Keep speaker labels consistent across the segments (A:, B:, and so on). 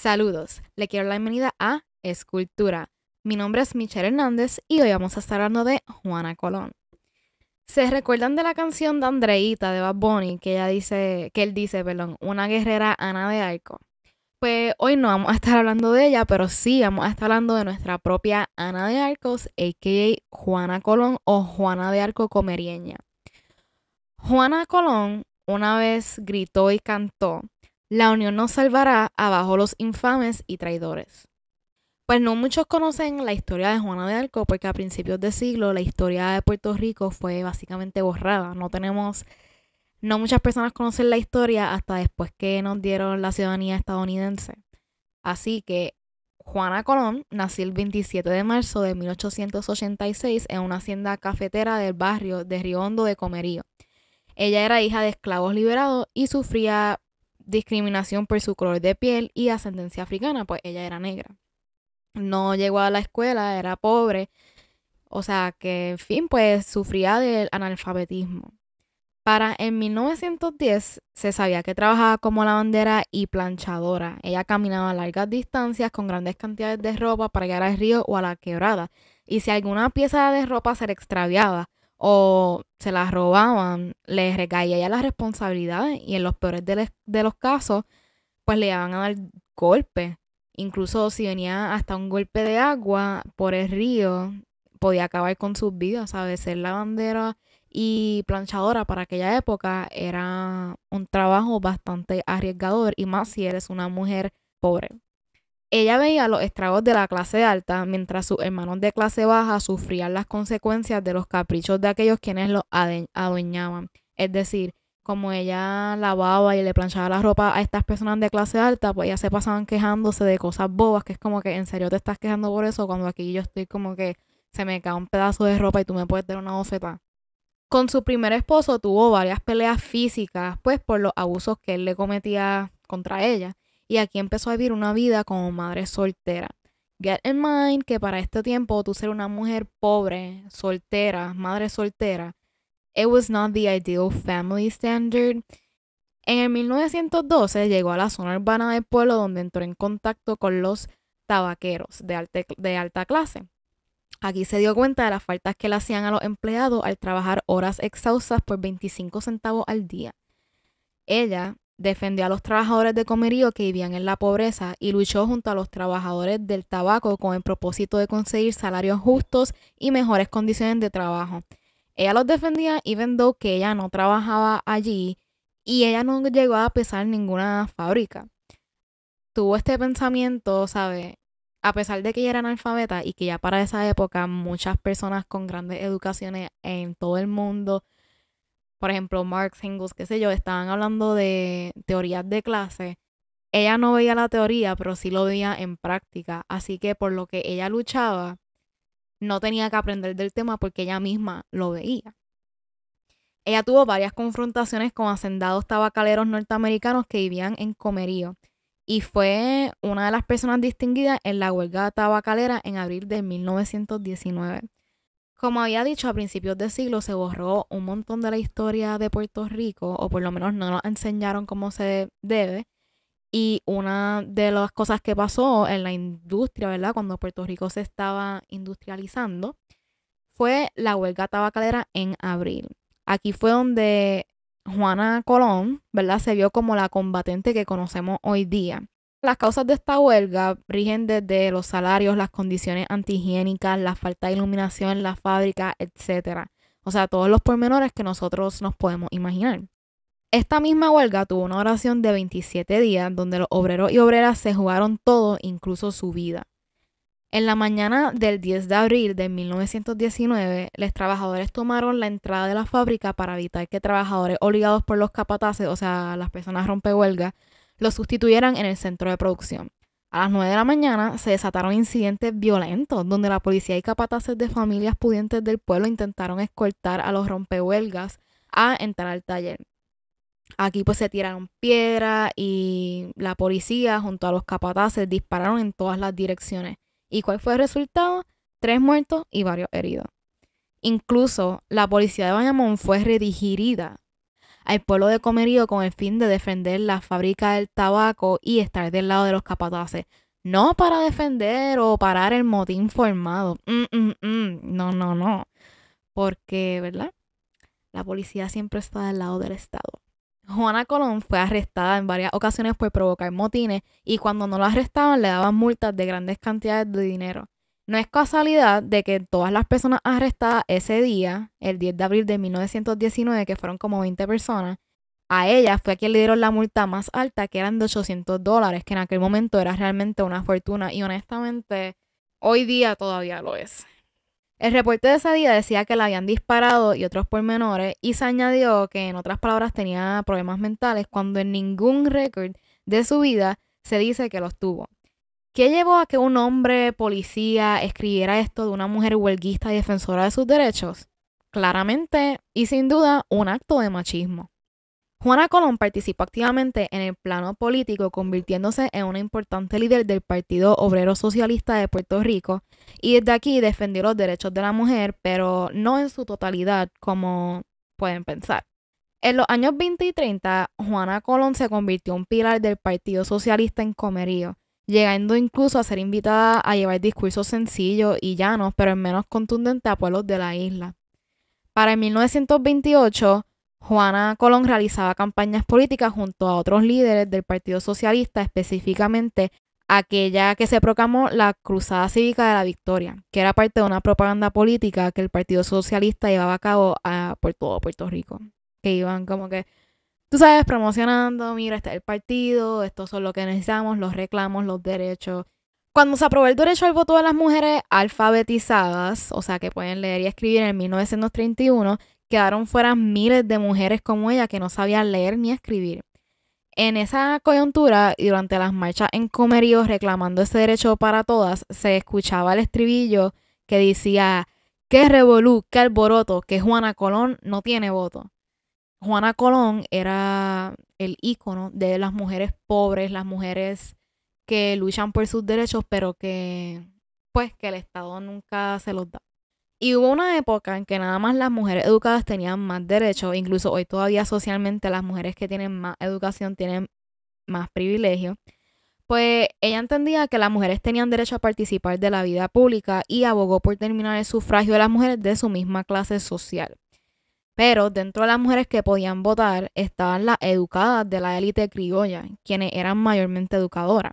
A: Saludos, le quiero la bienvenida a Escultura. Mi nombre es Michelle Hernández y hoy vamos a estar hablando de Juana Colón. ¿Se recuerdan de la canción de Andreita de Bad Bunny que ella dice, que él dice, perdón, una guerrera Ana de Arco? Pues hoy no vamos a estar hablando de ella, pero sí vamos a estar hablando de nuestra propia Ana de Arcos, a.k.a. Juana Colón o Juana de Arco Comerieña. Juana Colón una vez gritó y cantó la unión nos salvará, abajo los infames y traidores. Pues no muchos conocen la historia de Juana de Arco porque a principios de siglo la historia de Puerto Rico fue básicamente borrada. No tenemos, no muchas personas conocen la historia hasta después que nos dieron la ciudadanía estadounidense. Así que Juana Colón nació el 27 de marzo de 1886 en una hacienda cafetera del barrio de Riondo de Comerío. Ella era hija de esclavos liberados y sufría discriminación por su color de piel y ascendencia africana, pues ella era negra. No llegó a la escuela, era pobre, o sea que, en fin, pues sufría del analfabetismo. Para en 1910 se sabía que trabajaba como lavandera y planchadora. Ella caminaba largas distancias con grandes cantidades de ropa para llegar al río o a la quebrada. Y si alguna pieza de ropa se extraviaba, o se las robaban, les recaía ya la responsabilidad y en los peores de, los casos, pues le iban a dar golpes. Incluso si venía hasta un golpe de agua por el río, podía acabar con sus vidas, ¿sabes? Ser lavandera y planchadora para aquella época era un trabajo bastante arriesgador y más si eres una mujer pobre. Ella veía los estragos de la clase alta mientras sus hermanos de clase baja sufrían las consecuencias de los caprichos de aquellos quienes los adueñaban. Es decir, como ella lavaba y le planchaba la ropa a estas personas de clase alta, pues ya se pasaban quejándose de cosas bobas, que es como que en serio te estás quejando por eso cuando aquí yo estoy como que se me cae un pedazo de ropa y tú me puedes dar una bofeta. Con su primer esposo tuvo varias peleas físicas, pues por los abusos que él le cometía contra ella y aquí empezó a vivir una vida como madre soltera. Get in mind que para este tiempo tú ser una mujer pobre, soltera, madre soltera, it was not the ideal family standard. En el 1912 llegó a la zona urbana del pueblo donde entró en contacto con los tabaqueros de, de alta clase. Aquí se dio cuenta de las faltas que le hacían a los empleados al trabajar horas exhaustas por 25 centavos al día. Ella defendió a los trabajadores de Comerío que vivían en la pobreza y luchó junto a los trabajadores del tabaco con el propósito de conseguir salarios justos y mejores condiciones de trabajo. Ella los defendía even though que ella no trabajaba allí y ella no llegó a pesar ninguna fábrica. Tuvo este pensamiento, sabe, A pesar de que ella era analfabeta y que ya para esa época muchas personas con grandes educaciones en todo el mundo por ejemplo, Marx, Engels, qué sé yo, estaban hablando de teorías de clase, ella no veía la teoría, pero sí lo veía en práctica. Así que por lo que ella luchaba, no tenía que aprender del tema porque ella misma lo veía. Ella tuvo varias confrontaciones con hacendados tabacaleros norteamericanos que vivían en Comerío y fue una de las personas distinguidas en la huelga tabacalera en abril de 1919. Como había dicho, a principios de siglo se borró un montón de la historia de Puerto Rico, o por lo menos no nos enseñaron cómo se debe. Y una de las cosas que pasó en la industria, ¿verdad? Cuando Puerto Rico se estaba industrializando, fue la huelga tabacalera en abril. Aquí fue donde Juana Colón, ¿verdad? Se vio como la combatente que conocemos hoy día. Las causas de esta huelga rigen desde los salarios, las condiciones antihigiénicas, la falta de iluminación en la fábrica, etc. O sea, todos los pormenores que nosotros nos podemos imaginar. Esta misma huelga tuvo una oración de 27 días donde los obreros y obreras se jugaron todo, incluso su vida. En la mañana del 10 de abril de 1919, los trabajadores tomaron la entrada de la fábrica para evitar que trabajadores obligados por los capataces, o sea, las personas rompehuelgas, lo sustituyeran en el centro de producción. A las 9 de la mañana se desataron incidentes violentos donde la policía y capataces de familias pudientes del pueblo intentaron escoltar a los rompehuelgas a entrar al taller. Aquí pues se tiraron piedras y la policía junto a los capataces dispararon en todas las direcciones. ¿Y cuál fue el resultado? Tres muertos y varios heridos. Incluso la policía de bañamón fue redigirida al pueblo de Comerío con el fin de defender la fábrica del tabaco y estar del lado de los capataces. No para defender o parar el motín formado. Mm, mm, mm. No, no, no. Porque, ¿verdad? La policía siempre está del lado del Estado. Juana Colón fue arrestada en varias ocasiones por provocar motines y cuando no la arrestaban le daban multas de grandes cantidades de dinero. No es casualidad de que todas las personas arrestadas ese día, el 10 de abril de 1919, que fueron como 20 personas, a ella fue a quien le dieron la multa más alta, que eran de 800 dólares, que en aquel momento era realmente una fortuna y honestamente hoy día todavía lo es. El reporte de ese día decía que la habían disparado y otros pormenores y se añadió que en otras palabras tenía problemas mentales cuando en ningún récord de su vida se dice que los tuvo. ¿Qué llevó a que un hombre policía escribiera esto de una mujer huelguista y defensora de sus derechos? Claramente y sin duda un acto de machismo. Juana Colón participó activamente en el plano político, convirtiéndose en una importante líder del Partido Obrero Socialista de Puerto Rico y desde aquí defendió los derechos de la mujer, pero no en su totalidad, como pueden pensar. En los años 20 y 30, Juana Colón se convirtió en pilar del Partido Socialista en Comerío, llegando incluso a ser invitada a llevar discursos sencillos y llanos, pero en menos contundentes a pueblos de la isla. Para 1928, Juana Colón realizaba campañas políticas junto a otros líderes del Partido Socialista, específicamente aquella que se proclamó la Cruzada Cívica de la Victoria, que era parte de una propaganda política que el Partido Socialista llevaba a cabo por todo Puerto Rico, que iban como que tú sabes, promocionando, mira, está el partido, estos son lo que necesitamos, los reclamos, los derechos. Cuando se aprobó el derecho al voto de las mujeres alfabetizadas, o sea, que pueden leer y escribir en 1931, quedaron fuera miles de mujeres como ella que no sabían leer ni escribir. En esa coyuntura y durante las marchas en Comerío reclamando ese derecho para todas, se escuchaba el estribillo que decía, qué revolú, qué alboroto, que Juana Colón no tiene voto. Juana Colón era el ícono de las mujeres pobres, las mujeres que luchan por sus derechos, pero que pues que el Estado nunca se los da. Y hubo una época en que nada más las mujeres educadas tenían más derechos, incluso hoy todavía socialmente las mujeres que tienen más educación tienen más privilegios. Pues ella entendía que las mujeres tenían derecho a participar de la vida pública y abogó por terminar el sufragio de las mujeres de su misma clase social. Pero dentro de las mujeres que podían votar estaban las educadas de la élite criolla, quienes eran mayormente educadoras.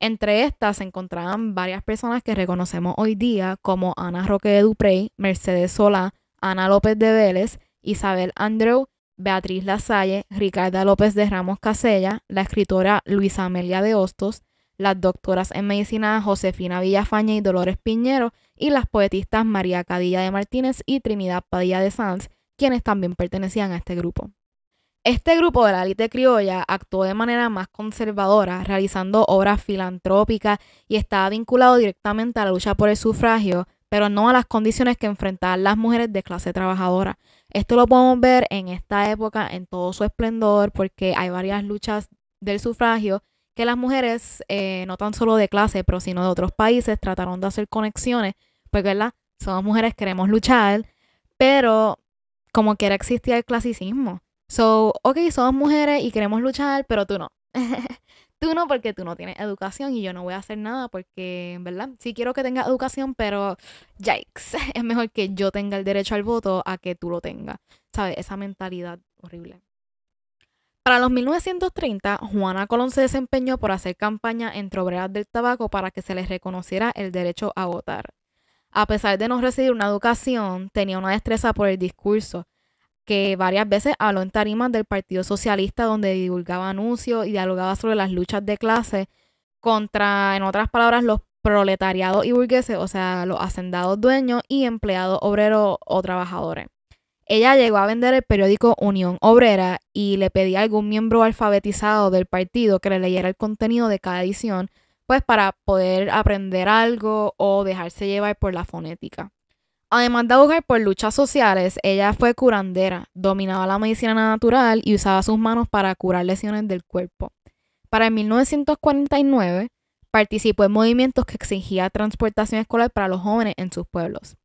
A: Entre estas se encontraban varias personas que reconocemos hoy día como Ana Roque de Duprey, Mercedes Solá, Ana López de Vélez, Isabel Andrew, Beatriz Lasalle, Ricarda López de Ramos Casella, la escritora Luisa Amelia de Hostos, las doctoras en medicina Josefina Villafaña y Dolores Piñero y las poetistas María Cadilla de Martínez y Trinidad Padilla de Sanz, quienes también pertenecían a este grupo. Este grupo de la élite criolla actuó de manera más conservadora, realizando obras filantrópicas y estaba vinculado directamente a la lucha por el sufragio, pero no a las condiciones que enfrentaban las mujeres de clase trabajadora. Esto lo podemos ver en esta época en todo su esplendor, porque hay varias luchas del sufragio que las mujeres, eh, no tan solo de clase, pero sino de otros países, trataron de hacer conexiones, porque ¿verdad? somos mujeres, queremos luchar, pero como que era existía el clasicismo. So, ok, somos mujeres y queremos luchar, pero tú no. tú no porque tú no tienes educación y yo no voy a hacer nada porque, ¿verdad? Sí quiero que tenga educación, pero yikes, es mejor que yo tenga el derecho al voto a que tú lo tengas. ¿Sabes? Esa mentalidad horrible. Para los 1930, Juana Colón se desempeñó por hacer campaña entre obreras del tabaco para que se les reconociera el derecho a votar a pesar de no recibir una educación, tenía una destreza por el discurso, que varias veces habló en tarimas del Partido Socialista donde divulgaba anuncios y dialogaba sobre las luchas de clase contra, en otras palabras, los proletariados y burgueses, o sea, los hacendados dueños y empleados obreros o trabajadores. Ella llegó a vender el periódico Unión Obrera y le pedía a algún miembro alfabetizado del partido que le leyera el contenido de cada edición pues para poder aprender algo o dejarse llevar por la fonética. Además de abogar por luchas sociales, ella fue curandera, dominaba la medicina natural y usaba sus manos para curar lesiones del cuerpo. Para 1949, participó en movimientos que exigía transportación escolar para los jóvenes en sus pueblos.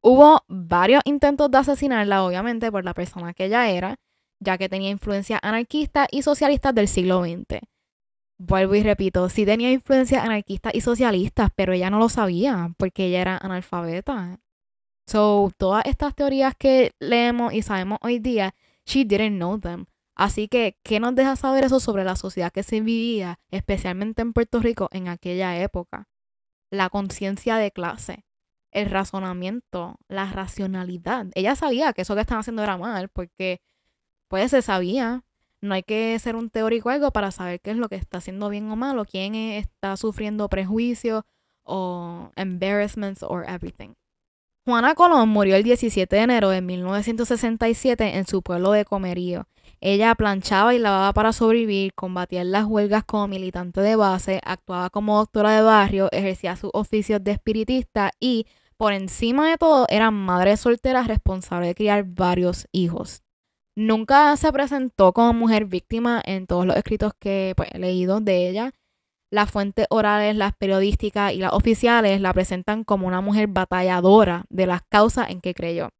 A: Hubo varios intentos de asesinarla, obviamente, por la persona que ella era, ya que tenía influencia anarquista y socialistas del siglo XX vuelvo y repito, sí tenía influencias anarquistas y socialistas, pero ella no lo sabía porque ella era analfabeta. So, todas estas teorías que leemos y sabemos hoy día, she didn't know them. Así que, ¿qué nos deja saber eso sobre la sociedad que se vivía, especialmente en Puerto Rico en aquella época? La conciencia de clase, el razonamiento, la racionalidad. Ella sabía que eso que están haciendo era mal porque, pues, se sabía, no hay que ser un teórico algo para saber qué es lo que está haciendo bien o malo, quién e-, está sufriendo prejuicios o embarrassments or everything. Juana Colón murió el 17 de enero de 1967 en su pueblo de Comerío. Ella planchaba y lavaba para sobrevivir, combatía en las huelgas como militante de base, actuaba como doctora de barrio, ejercía sus oficios de espiritista y, por encima de todo, era madre soltera responsable de criar varios hijos nunca se presentó como mujer víctima en todos los escritos que pues, he leído de ella. Las fuentes orales, las periodísticas y las oficiales la presentan como una mujer batalladora de las causas en que creyó.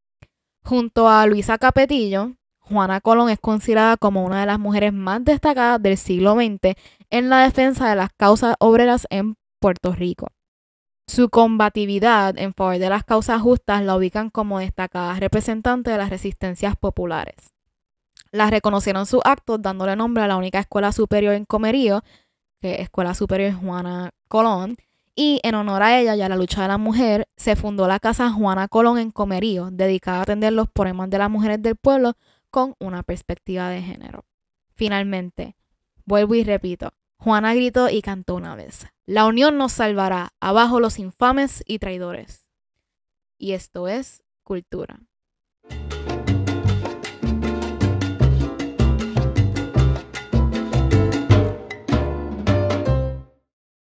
A: Junto a Luisa Capetillo, Juana Colón es considerada como una de las mujeres más destacadas del siglo XX en la defensa de las causas obreras en Puerto Rico. Su combatividad en favor de las causas justas la ubican como destacada representante de las resistencias populares. Las reconocieron su acto, dándole nombre a la única escuela superior en Comerío, que es Escuela Superior Juana Colón, y en honor a ella y a la lucha de la mujer, se fundó la Casa Juana Colón en Comerío, dedicada a atender los problemas de las mujeres del pueblo con una perspectiva de género. Finalmente, vuelvo y repito, Juana gritó y cantó una vez, La unión nos salvará, abajo los infames y traidores. Y esto es cultura.